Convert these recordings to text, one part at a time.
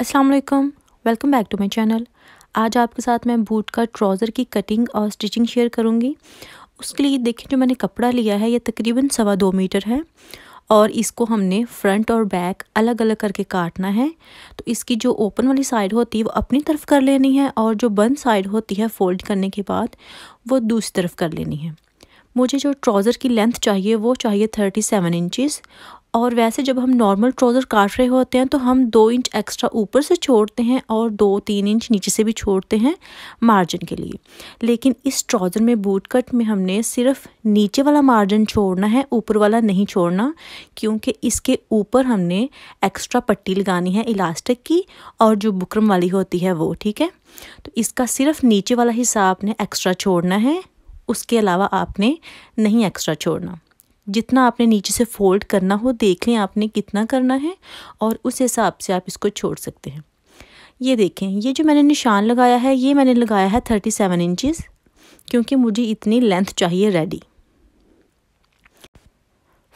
अस्सलाम वालेकुम welcome back to my channel आज आपके साथ मैं बूट का ट्राउज़र की कटिंग और स्टिचिंग शेयर करूँगी उसके लिए देखें जो मैंने कपड़ा लिया है ये तकरीबन सवा दो मीटर है और इसको हमने फ्रंट और बैक अलग अलग करके काटना है तो इसकी जो ओपन वाली साइड होती है वो अपनी तरफ कर लेनी है और जो बंद साइड होती है फ़ोल्ड करने के बाद वो दूसरी तरफ कर लेनी है मुझे जो ट्राउज़र की लेंथ चाहिए वो चाहिए थर्टी सेवन इंचज़ और वैसे जब हम नॉर्मल ट्राउज़र काट रहे होते हैं तो हम दो इंच एक्स्ट्रा ऊपर से छोड़ते हैं और दो तीन इंच नीचे से भी छोड़ते हैं मार्जिन के लिए लेकिन इस ट्राउज़र में बूट कट में हमने सिर्फ नीचे वाला मार्जिन छोड़ना है ऊपर वाला नहीं छोड़ना क्योंकि इसके ऊपर हमने एक्स्ट्रा पट्टी लगानी है इलास्टिक की और जो बुकरम वाली होती है वो ठीक है तो इसका सिर्फ नीचे वाला हिस्सा आपने एक्स्ट्रा छोड़ना है उसके अलावा आपने नहीं एक्स्ट्रा छोड़ना जितना आपने नीचे से फोल्ड करना हो देख लें आपने कितना करना है और उस हिसाब से आप इसको छोड़ सकते हैं ये देखें ये जो मैंने निशान लगाया है ये मैंने लगाया है थर्टी सेवन इंचज़ क्योंकि मुझे इतनी लेंथ चाहिए रेडी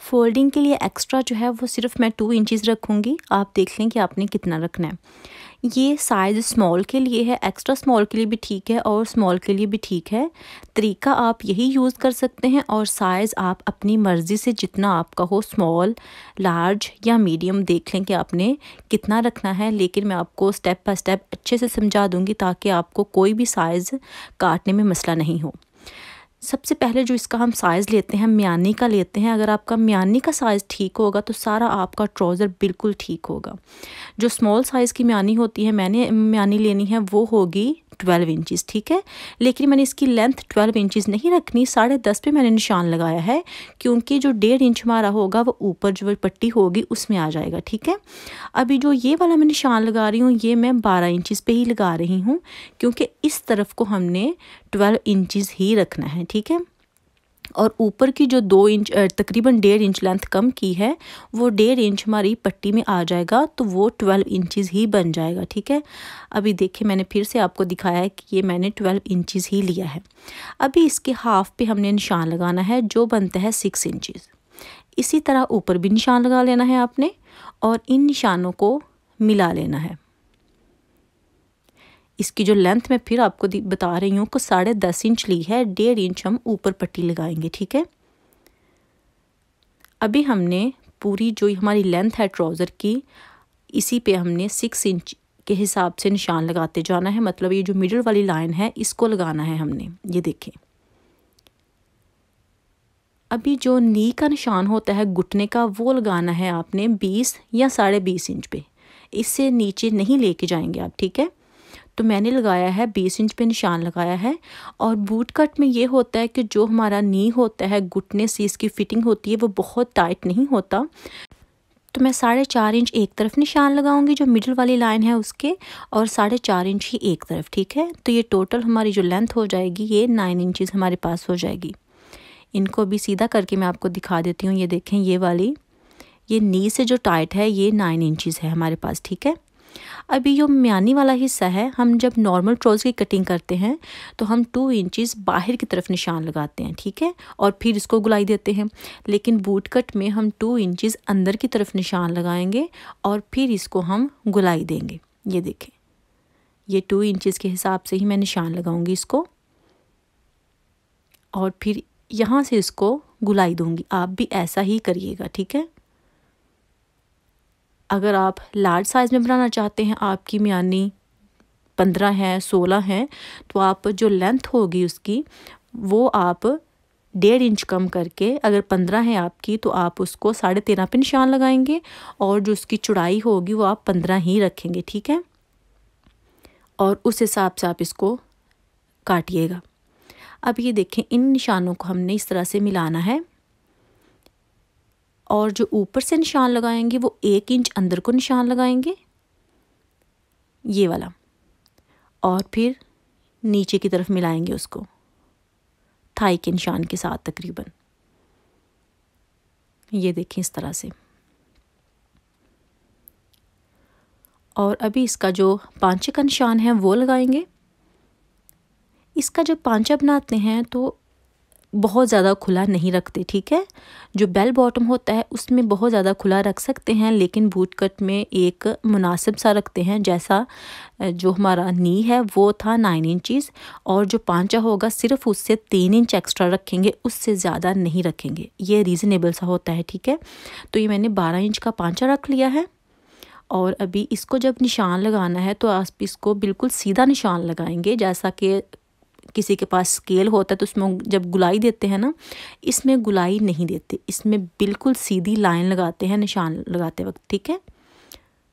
फोल्डिंग के लिए एक्स्ट्रा जो है वो सिर्फ मैं टू इंचज़ रखूँगी आप देख लें कि आपने कितना रखना है ये साइज़ स्मॉल के लिए है एक्स्ट्रा स्मॉल के लिए भी ठीक है और स्मॉल के लिए भी ठीक है तरीका आप यही यूज़ कर सकते हैं और साइज़ आप अपनी मर्ज़ी से जितना आपका हो स्मॉल लार्ज या मीडियम देख लें कि आपने कितना रखना है लेकिन मैं आपको स्टेप बाय स्टेप अच्छे से समझा दूँगी ताकि आपको कोई भी साइज़ काटने में मसला नहीं हो सबसे पहले जो इसका हम साइज़ लेते हैं म्यानी का लेते हैं अगर आपका म्यानी का साइज़ ठीक होगा तो सारा आपका ट्राउज़र बिल्कुल ठीक होगा जो स्मॉल साइज़ की म्यानी होती है मैंने म्यानी लेनी है वो होगी ट्वेल्व इंचज़ ठीक है लेकिन मैंने इसकी लेंथ ट्वेल्व इंचज़ नहीं रखनी साढ़े दस पर मैंने निशान लगाया है क्योंकि जो डेढ़ इंच हमारा होगा वो ऊपर जो पट्टी होगी उसमें आ जाएगा ठीक है अभी जो ये वाला मैं निशान लगा रही हूँ ये मैं बारह इंचज़ पर ही लगा रही हूँ क्योंकि इस तरफ को हमने ट्वेल्व इंचज़ ही रखना है ठीक है और ऊपर की जो दो इंच तकरीबन डेढ़ इंच लेंथ कम की है वो डेढ़ इंच हमारी पट्टी में आ जाएगा तो वो ट्वेल्व इंचज़ ही बन जाएगा ठीक है अभी देखिए मैंने फिर से आपको दिखाया है कि ये मैंने ट्वेल्व इंचज़ ही लिया है अभी इसके हाफ पे हमने निशान लगाना है जो बनता है सिक्स इंचज़ इसी तरह ऊपर भी निशान लगा लेना है आपने और इन निशानों को मिला लेना है इसकी जो लेंथ मैं फिर आपको बता रही हूँ को साढ़े दस इंच ली है डेढ़ इंच हम ऊपर पट्टी लगाएंगे ठीक है अभी हमने पूरी जो हमारी लेंथ है ट्राउज़र की इसी पे हमने सिक्स इंच के हिसाब से निशान लगाते जाना है मतलब ये जो मिडल वाली लाइन है इसको लगाना है हमने ये देखें अभी जो नी का निशान होता है घुटने का वो लगाना है आपने बीस या साढ़े बीस इंच पे इससे नीचे नहीं लेके जाएंगे आप ठीक है तो मैंने लगाया है बीस इंच पे निशान लगाया है और बूट कट में ये होता है कि जो हमारा नी होता है घुटने से इसकी फ़िटिंग होती है वो बहुत टाइट नहीं होता तो मैं साढ़े चार इंच एक तरफ निशान लगाऊंगी जो मिडिल वाली लाइन है उसके और साढ़े चार इंच ही एक तरफ ठीक है तो ये टोटल हमारी जो लेंथ हो जाएगी ये नाइन इंचज़ हमारे पास हो जाएगी इनको भी सीधा करके मैं आपको दिखा देती हूँ ये देखें ये वाली ये नी से जो टाइट है ये नाइन इंचज़ है हमारे पास ठीक है अभी जो म्यानी वाला हिस्सा है हम जब नॉर्मल ट्रोज़ की कटिंग करते हैं तो हम टू इंचज़ बाहर की तरफ निशान लगाते हैं ठीक है और फिर इसको गुलाई देते हैं लेकिन बूट कट में हम टू इंचज़ अंदर की तरफ निशान लगाएंगे और फिर इसको हम गुलाई देंगे ये देखें ये टू इंचज़ के हिसाब से ही मैं निशान लगाऊंगी इसको और फिर यहाँ से इसको गुलाई दूंगी आप भी ऐसा ही करिएगा ठीक है अगर आप लार्ज साइज़ में बनाना चाहते हैं आपकी मियानी पंद्रह हैं सोलह हैं तो आप जो लेंथ होगी उसकी वो आप डेढ़ इंच कम करके अगर पंद्रह है आपकी तो आप उसको साढ़े तेरह पे निशान लगाएंगे और जो उसकी चौड़ाई होगी वो आप पंद्रह ही रखेंगे ठीक है और उस हिसाब से आप इसको काटिएगा अब ये देखें इन निशानों को हमने इस तरह से मिलाना है और जो ऊपर से निशान लगाएंगे वो एक इंच अंदर को निशान लगाएंगे ये वाला और फिर नीचे की तरफ मिलाएंगे उसको थाई के निशान के साथ तकरीबन ये देखें इस तरह से और अभी इसका जो पांचे का निशान है वो लगाएंगे इसका जब पांचा बनाते हैं तो बहुत ज़्यादा खुला नहीं रखते ठीक है जो बेल बॉटम होता है उसमें बहुत ज़्यादा खुला रख सकते हैं लेकिन बूट कट में एक मुनासिब सा रखते हैं जैसा जो हमारा नी है वो था नाइन इंचज़ और जो पांचा होगा सिर्फ उससे तीन इंच एक्स्ट्रा रखेंगे उससे ज़्यादा नहीं रखेंगे ये रीज़नेबल सा होता है ठीक है तो ये मैंने बारह इंच का पाँचा रख लिया है और अभी इसको जब निशान लगाना है तो आप इसको बिल्कुल सीधा निशान लगाएंगे जैसा कि किसी के पास स्केल होता है तो उसमें जब गुलाई देते हैं ना इसमें गुलाई नहीं देते इसमें बिल्कुल सीधी लाइन लगाते हैं निशान लगाते वक्त ठीक है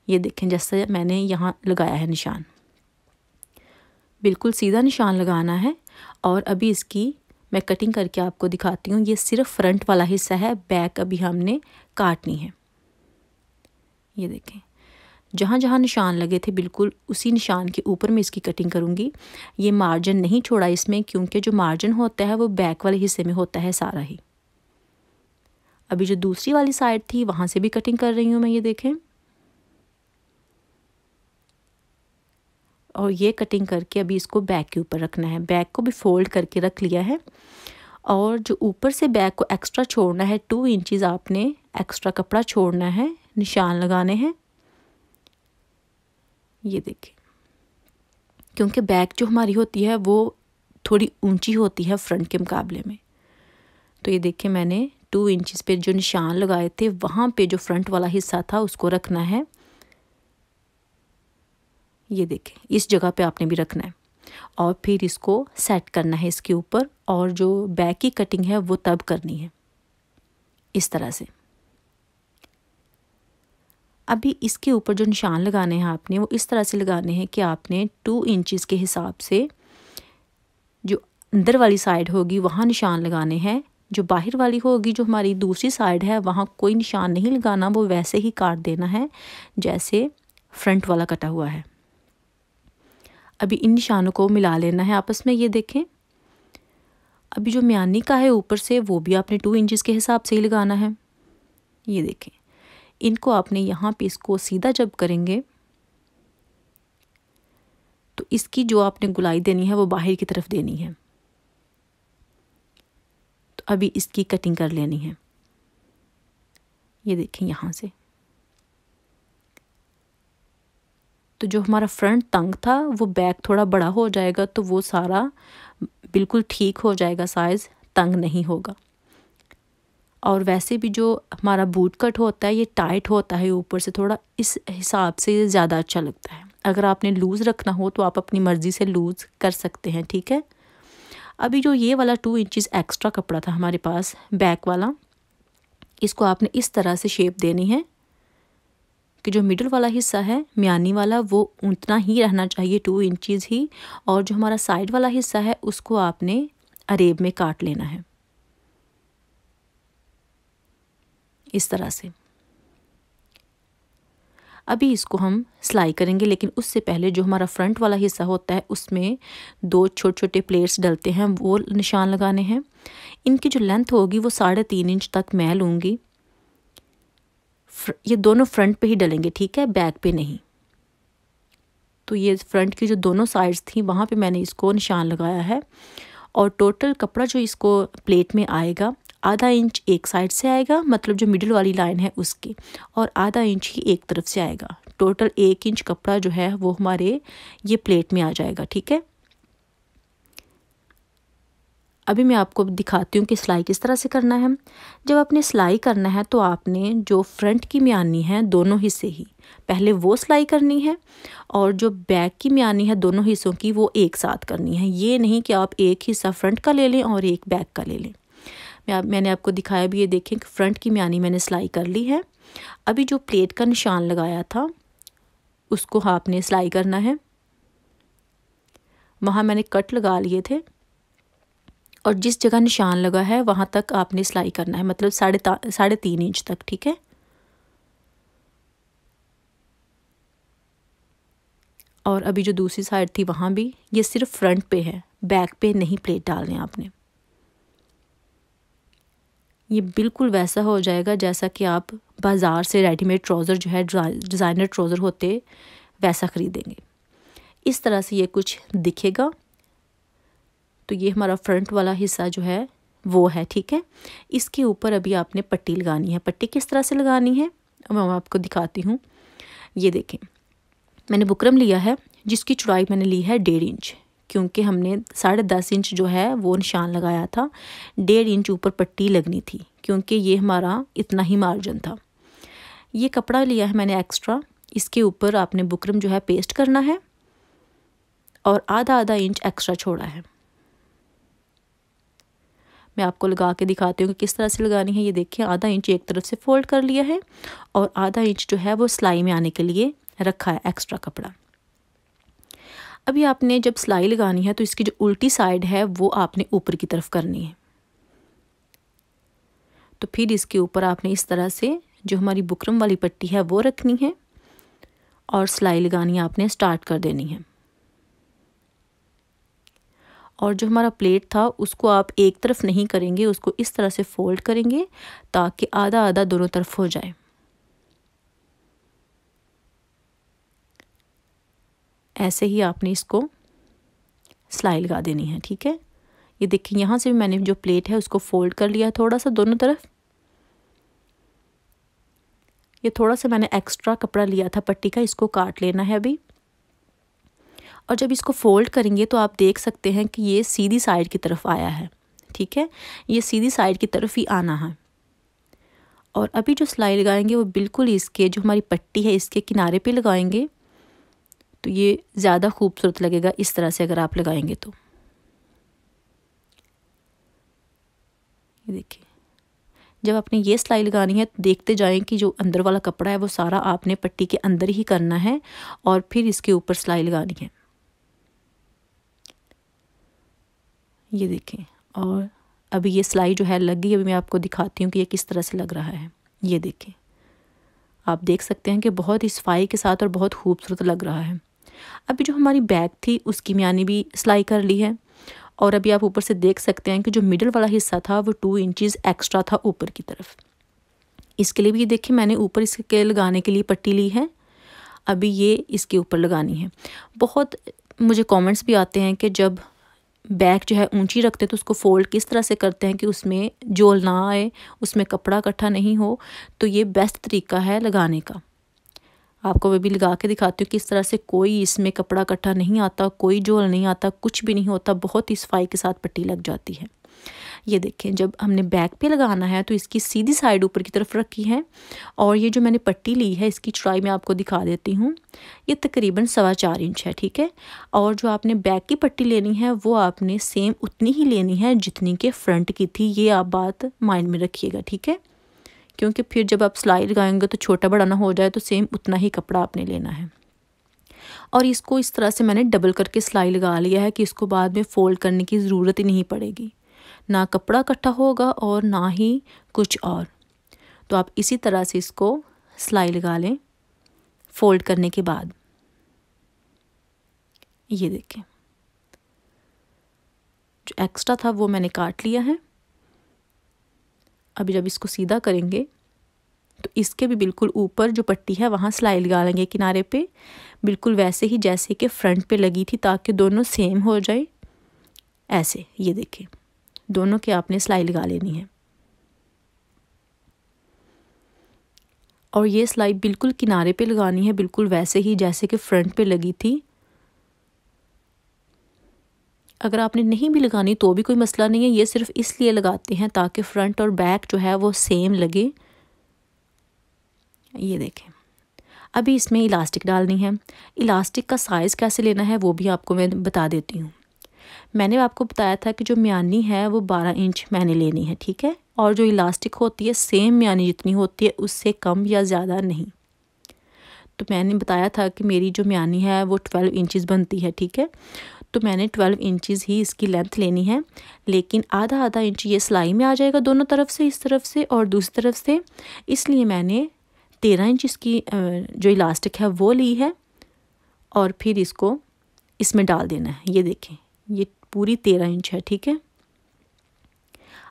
ये देखें जैसे मैंने यहाँ लगाया है निशान बिल्कुल सीधा निशान लगाना है और अभी इसकी मैं कटिंग करके आपको दिखाती हूँ ये सिर्फ फ्रंट वाला हिस्सा है बैक अभी हमने काटनी है ये देखें जहाँ जहाँ निशान लगे थे बिल्कुल उसी निशान के ऊपर मैं इसकी कटिंग करूँगी ये मार्जिन नहीं छोड़ा इसमें क्योंकि जो मार्जिन होता है वो बैक वाले हिस्से में होता है सारा ही अभी जो दूसरी वाली साइड थी वहाँ से भी कटिंग कर रही हूँ मैं ये देखें और ये कटिंग करके अभी इसको बैक के ऊपर रखना है बैक को भी फोल्ड करके रख लिया है और जो ऊपर से बैक को एक्स्ट्रा छोड़ना है टू इंचज़ आपने एक्स्ट्रा कपड़ा छोड़ना है निशान लगाने हैं ये देखें क्योंकि बैक जो हमारी होती है वो थोड़ी ऊंची होती है फ्रंट के मुकाबले में तो ये देखें मैंने टू इंचज़ पे जो निशान लगाए थे वहाँ पे जो फ्रंट वाला हिस्सा था उसको रखना है ये देखें इस जगह पे आपने भी रखना है और फिर इसको सेट करना है इसके ऊपर और जो बैक की कटिंग है वो तब करनी है इस तरह से अभी इसके ऊपर जो निशान लगाने हैं आपने वो इस तरह से लगाने हैं कि आपने टू इंचज़ के हिसाब से जो अंदर वाली साइड होगी वहाँ निशान लगाने हैं जो बाहर वाली होगी जो हमारी दूसरी साइड है वहाँ कोई निशान नहीं लगाना वो वैसे ही काट देना है जैसे फ्रंट वाला कटा हुआ है अभी इन निशानों को मिला लेना है आपस में ये देखें अभी जो म्यानी का है ऊपर से वो भी आपने टू इंचज़ के हिसाब से ही लगाना है ये देखें इनको आपने यहाँ पे इसको सीधा जब करेंगे तो इसकी जो आपने गुलाई देनी है वो बाहर की तरफ देनी है तो अभी इसकी कटिंग कर लेनी है ये देखें यहाँ से तो जो हमारा फ्रंट तंग था वो बैक थोड़ा बड़ा हो जाएगा तो वो सारा बिल्कुल ठीक हो जाएगा साइज़ तंग नहीं होगा और वैसे भी जो हमारा बूट कट होता है ये टाइट होता है ऊपर से थोड़ा इस हिसाब से ज़्यादा अच्छा लगता है अगर आपने लूज़ रखना हो तो आप अपनी मर्ज़ी से लूज़ कर सकते हैं ठीक है अभी जो ये वाला टू इंचज़ एक्स्ट्रा कपड़ा था हमारे पास बैक वाला इसको आपने इस तरह से शेप देनी है कि जो मिडल वाला हिस्सा है म्यानी वाला वो उतना ही रहना चाहिए टू इंचज़ ही और जो हमारा साइड वाला हिस्सा है उसको आपने अरेब में काट लेना है इस तरह से अभी इसको हम सिलाई करेंगे लेकिन उससे पहले जो हमारा फ्रंट वाला हिस्सा होता है उसमें दो छोटे छोटे प्लेट्स डलते हैं वो निशान लगाने हैं इनकी जो लेंथ होगी वो साढ़े तीन इंच तक मैं लूँगी ये दोनों फ्रंट पे ही डलेंगे ठीक है बैक पे नहीं तो ये फ्रंट की जो दोनों साइड्स थी वहाँ पर मैंने इसको निशान लगाया है और टोटल कपड़ा जो इसको प्लेट में आएगा आधा इंच एक साइड से आएगा मतलब जो मिडिल वाली लाइन है उसकी और आधा इंच ही एक तरफ से आएगा टोटल एक इंच कपड़ा जो है वो हमारे ये प्लेट में आ जाएगा ठीक है अभी मैं आपको दिखाती हूँ कि सिलाई किस तरह से करना है जब आपने सिलाई करना है तो आपने जो फ्रंट की मियानी है दोनों हिस्से ही पहले वो सिलाई करनी है और जो बैक की म्यानी है दोनों हिस्सों की वो एक साथ करनी है ये नहीं कि आप एक हिस्सा फ्रंट का ले लें और एक बैक का ले लें मैं मैंने आपको दिखाया भी ये देखें कि फ्रंट की म्यानी मैंने सिलाई कर ली है अभी जो प्लेट का निशान लगाया था उसको आपने सिलाई करना है वहाँ मैंने कट लगा लिए थे और जिस जगह निशान लगा है वहाँ तक आपने सिलाई करना है मतलब साढ़े साढ़े तीन इंच तक ठीक है और अभी जो दूसरी साइड थी वहाँ भी ये सिर्फ फ्रंट पे है बैक पे नहीं प्लेट डालने आपने ये बिल्कुल वैसा हो जाएगा जैसा कि आप बाज़ार से रेडीमेड ट्राउज़र जो है डिज़ाइनर ट्राउज़र होते वैसा ख़रीदेंगे इस तरह से ये कुछ दिखेगा तो ये हमारा फ्रंट वाला हिस्सा जो है वो है ठीक है इसके ऊपर अभी आपने पट्टी लगानी है पट्टी किस तरह से लगानी है अब मैं आपको दिखाती हूँ ये देखें मैंने बुकरम लिया है जिसकी चौड़ाई मैंने ली है डेढ़ इंच क्योंकि हमने साढ़े दस इंच जो है वो निशान लगाया था डेढ़ इंच ऊपर पट्टी लगनी थी क्योंकि ये हमारा इतना ही मार्जिन था ये कपड़ा लिया है मैंने एक्स्ट्रा इसके ऊपर आपने बुकरम जो है पेस्ट करना है और आधा आधा इंच एक्स्ट्रा छोड़ा है मैं आपको लगा के दिखाती हूँ कि किस तरह से लगानी है ये देखिए आधा इंच एक तरफ से फोल्ड कर लिया है और आधा इंच जो है वो सिलाई में आने के लिए रखा है एक्स्ट्रा कपड़ा अभी आपने जब सिलाई लगानी है तो इसकी जो उल्टी साइड है वो आपने ऊपर की तरफ करनी है तो फिर इसके ऊपर आपने इस तरह से जो हमारी बुकरम वाली पट्टी है वो रखनी है और सिलाई लगानी आपने स्टार्ट कर देनी है और जो हमारा प्लेट था उसको आप एक तरफ नहीं करेंगे उसको इस तरह से फोल्ड करेंगे ताकि आधा आधा दोनों तरफ हो जाए ऐसे ही आपने इसको सिलाई लगा देनी है ठीक है ये देखिए यहाँ से भी मैंने जो प्लेट है उसको फोल्ड कर लिया है थोड़ा सा दोनों तरफ ये थोड़ा सा मैंने एक्स्ट्रा कपड़ा लिया था पट्टी का इसको काट लेना है अभी और जब इसको फोल्ड करेंगे तो आप देख सकते हैं कि ये सीधी साइड की तरफ आया है ठीक है ये सीधी साइड की तरफ ही आना है और अभी जो सिलाई लगाएंगे वो बिल्कुल इसके जो हमारी पट्टी है इसके किनारे पे लगाएंगे तो ये ज़्यादा खूबसूरत लगेगा इस तरह से अगर आप लगाएंगे तो देखिए जब आपने ये सिलाई लगानी है तो देखते जाएं कि जो अंदर वाला कपड़ा है वो सारा आपने पट्टी के अंदर ही करना है और फिर इसके ऊपर सिलाई लगानी है ये देखें और अभी ये सिलाई जो है लग गई अभी मैं आपको दिखाती हूँ कि ये किस तरह से लग रहा है ये देखें आप देख सकते हैं कि बहुत ही सफाई के साथ और बहुत खूबसूरत लग रहा है अभी जो हमारी बैग थी उसकी मैंने भी सिलाई कर ली है और अभी आप ऊपर से देख सकते हैं कि जो मिडल वाला हिस्सा था वो टू इंचज़ एक्स्ट्रा था ऊपर की तरफ इसके लिए भी ये देखिए मैंने ऊपर इसके लगाने के लिए पट्टी ली है अभी ये इसके ऊपर लगानी है बहुत मुझे कमेंट्स भी आते हैं कि जब बैग जो है ऊंची रखते हैं तो उसको फ़ोल्ड किस तरह से करते हैं कि उसमें जोल ना आए उसमें कपड़ा इकट्ठा नहीं हो तो ये बेस्ट तरीका है लगाने का आपको मैं भी लगा के दिखाती हूँ कि इस तरह से कोई इसमें कपड़ा कट्ठा नहीं आता कोई जोल नहीं आता कुछ भी नहीं होता बहुत ही सफाई के साथ पट्टी लग जाती है ये देखें जब हमने बैक पे लगाना है तो इसकी सीधी साइड ऊपर की तरफ रखी है और ये जो मैंने पट्टी ली है इसकी चौड़ाई मैं आपको दिखा देती हूँ ये तकरीबन सवा चार इंच है ठीक है और जो आपने बैक की पट्टी लेनी है वो आपने सेम उतनी ही लेनी है जितनी के फ्रंट की थी ये आप बात माइंड में रखिएगा ठीक है क्योंकि फिर जब आप सिलाई लगाएंगे तो छोटा बड़ा ना हो जाए तो सेम उतना ही कपड़ा आपने लेना है और इसको इस तरह से मैंने डबल करके सिलाई लगा लिया है कि इसको बाद में फ़ोल्ड करने की ज़रूरत ही नहीं पड़ेगी ना कपड़ा इकट्ठा होगा और ना ही कुछ और तो आप इसी तरह से इसको सिलाई लगा लें फोल्ड करने के बाद ये देखें जो एक्स्ट्रा था वो मैंने काट लिया है अभी जब इसको सीधा करेंगे तो इसके भी बिल्कुल ऊपर जो पट्टी है वहाँ सिलाई लगा लेंगे किनारे पे बिल्कुल वैसे ही जैसे कि फ्रंट पे लगी थी ताकि दोनों सेम हो जाए ऐसे ये देखें दोनों के आपने सिलाई लगा लेनी है और ये सिलाई बिल्कुल किनारे पे लगानी है बिल्कुल वैसे ही जैसे कि फ्रंट पे लगी थी अगर आपने नहीं भी लगानी तो भी कोई मसला नहीं है ये सिर्फ इसलिए लगाते हैं ताकि फ्रंट और बैक जो है वो सेम लगे ये देखें अभी इसमें इलास्टिक डालनी है इलास्टिक का साइज़ कैसे लेना है वो भी आपको मैं बता देती हूँ मैंने आपको बताया था कि जो म्यानी है वो बारह इंच मैंने लेनी है ठीक है और जो इलास्टिक होती है सेम म्यानी जितनी होती है उससे कम या ज़्यादा नहीं तो मैंने बताया था कि मेरी जो म्यानी है वो ट्वेल्व इंचज़ बनती है ठीक है तो मैंने ट्वेल्व इंचज़ ही इसकी लेंथ लेनी है लेकिन आधा आधा इंच ये सिलाई में आ जाएगा दोनों तरफ से इस तरफ से और दूसरी तरफ से इसलिए मैंने तेरह इंच इसकी जो इलास्टिक है वो ली है और फिर इसको इसमें डाल देना है ये देखें ये पूरी तेरह इंच है ठीक है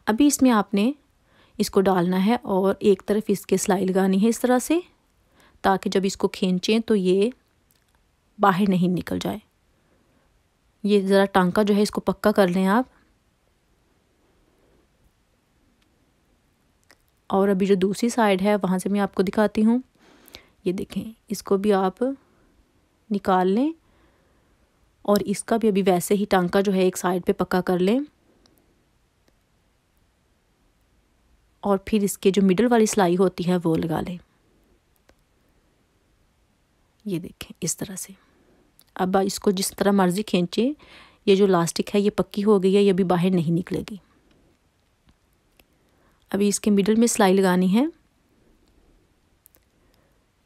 अभी इसमें आपने इसको डालना है और एक तरफ इसके सिलाई लगानी है इस तरह से ताकि जब इसको खींचें तो ये बाहर नहीं निकल जाए ये ज़रा टांका जो है इसको पक्का कर लें आप और अभी जो दूसरी साइड है वहाँ से मैं आपको दिखाती हूँ ये देखें इसको भी आप निकाल लें और इसका भी अभी वैसे ही टांका जो है एक साइड पे पक्का कर लें और फिर इसके जो मिडल वाली सिलाई होती है वो लगा लें ये देखें इस तरह से अब इसको जिस तरह मर्ज़ी खींचे ये जो लास्टिक है ये पक्की हो गई है ये अभी बाहर नहीं निकलेगी अभी इसके मिडल में सिलाई लगानी है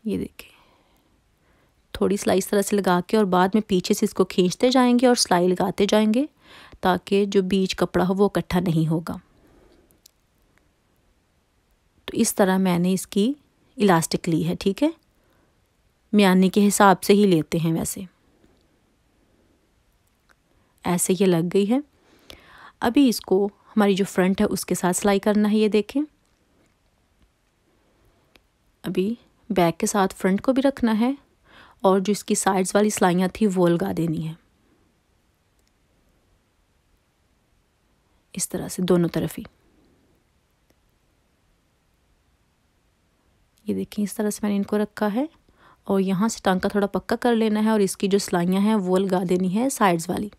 ये देखिए थोड़ी सिलाई इस तरह से लगा के और बाद में पीछे से इसको खींचते जाएंगे और सिलाई लगाते जाएंगे ताकि जो बीज कपड़ा हो वो इकट्ठा नहीं होगा तो इस तरह मैंने इसकी इलास्टिक ली है ठीक है म्याने के हिसाब से ही लेते हैं वैसे ऐसे ये लग गई है अभी इसको हमारी जो फ्रंट है उसके साथ सिलाई करना है ये देखें अभी बैक के साथ फ्रंट को भी रखना है और जो इसकी साइड्स वाली सिलाइयाँ थी वो लगा देनी है इस तरह से दोनों तरफ ही ये देखिए इस तरह से मैंने इनको रखा है और यहाँ से टांका थोड़ा पक्का कर लेना है और इसकी जो सिलाइयाँ हैं वो लगा देनी है साइड्स वाली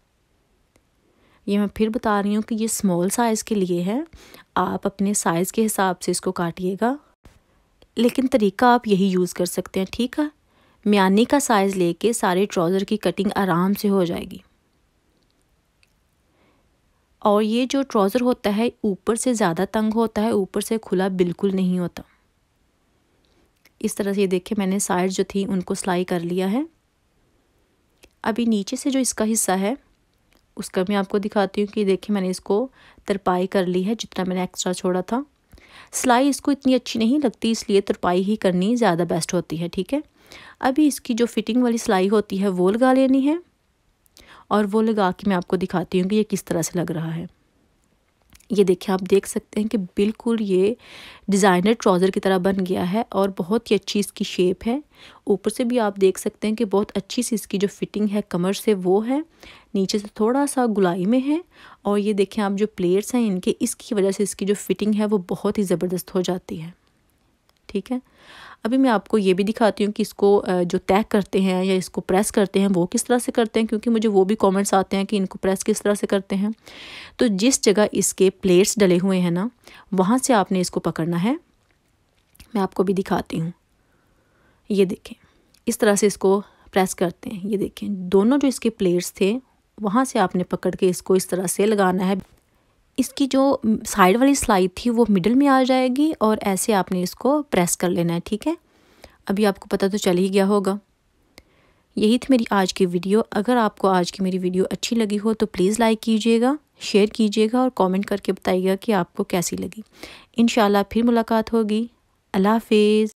ये मैं फिर बता रही हूँ कि ये स्मॉल साइज़ के लिए है आप अपने साइज़ के हिसाब से इसको काटिएगा लेकिन तरीका आप यही यूज़ कर सकते हैं ठीक है म्याने का साइज़ लेके सारे ट्राउज़र की कटिंग आराम से हो जाएगी और ये जो ट्राउज़र होता है ऊपर से ज़्यादा तंग होता है ऊपर से खुला बिल्कुल नहीं होता इस तरह से ये देखिए मैंने साइड जो थी उनको सिलाई कर लिया है अभी नीचे से जो इसका हिस्सा है उसका मैं आपको दिखाती हूँ कि देखिए मैंने इसको तरपाई कर ली है जितना मैंने एक्स्ट्रा छोड़ा था सिलाई इसको इतनी अच्छी नहीं लगती इसलिए तरपाई ही करनी ज़्यादा बेस्ट होती है ठीक है अभी इसकी जो फिटिंग वाली सिलाई होती है वो लगा लेनी है और वो लगा के मैं आपको दिखाती हूँ कि ये किस तरह से लग रहा है ये देखिए आप देख सकते हैं कि बिल्कुल ये डिज़ाइनर ट्राउज़र की तरह बन गया है और बहुत ही अच्छी इसकी शेप है ऊपर से भी आप देख सकते हैं कि बहुत अच्छी सी इसकी जो फिटिंग है कमर से वो है नीचे से थोड़ा सा गुलाई में है और ये देखें आप जो प्लेयर्स हैं इनके इसकी वजह से इसकी जो फिटिंग है वो बहुत ही ज़बरदस्त हो जाती है ठीक है अभी मैं आपको ये भी दिखाती हूँ कि इसको जो तय करते हैं या इसको प्रेस करते हैं वो किस तरह से करते हैं क्योंकि मुझे वो भी कॉमेंट्स आते हैं कि इनको प्रेस किस तरह से करते हैं तो जिस जगह इसके प्लेट्स डले हुए हैं ना वहाँ से आपने इसको पकड़ना है मैं आपको भी दिखाती हूँ ये देखें इस तरह से इसको प्रेस करते हैं ये देखें दोनों जो इसके प्लेट्स थे वहाँ से आपने पकड़ के इसको इस तरह से लगाना है इसकी जो साइड वाली स्लाइड थी वो मिडल में आ जाएगी और ऐसे आपने इसको प्रेस कर लेना है ठीक है अभी आपको पता तो चल ही गया होगा यही थी मेरी आज की वीडियो अगर आपको आज की मेरी वीडियो अच्छी लगी हो तो प्लीज़ लाइक कीजिएगा शेयर कीजिएगा और कमेंट करके बताइएगा कि आपको कैसी लगी इन फिर मुलाकात होगी अल्लाह हाफिज़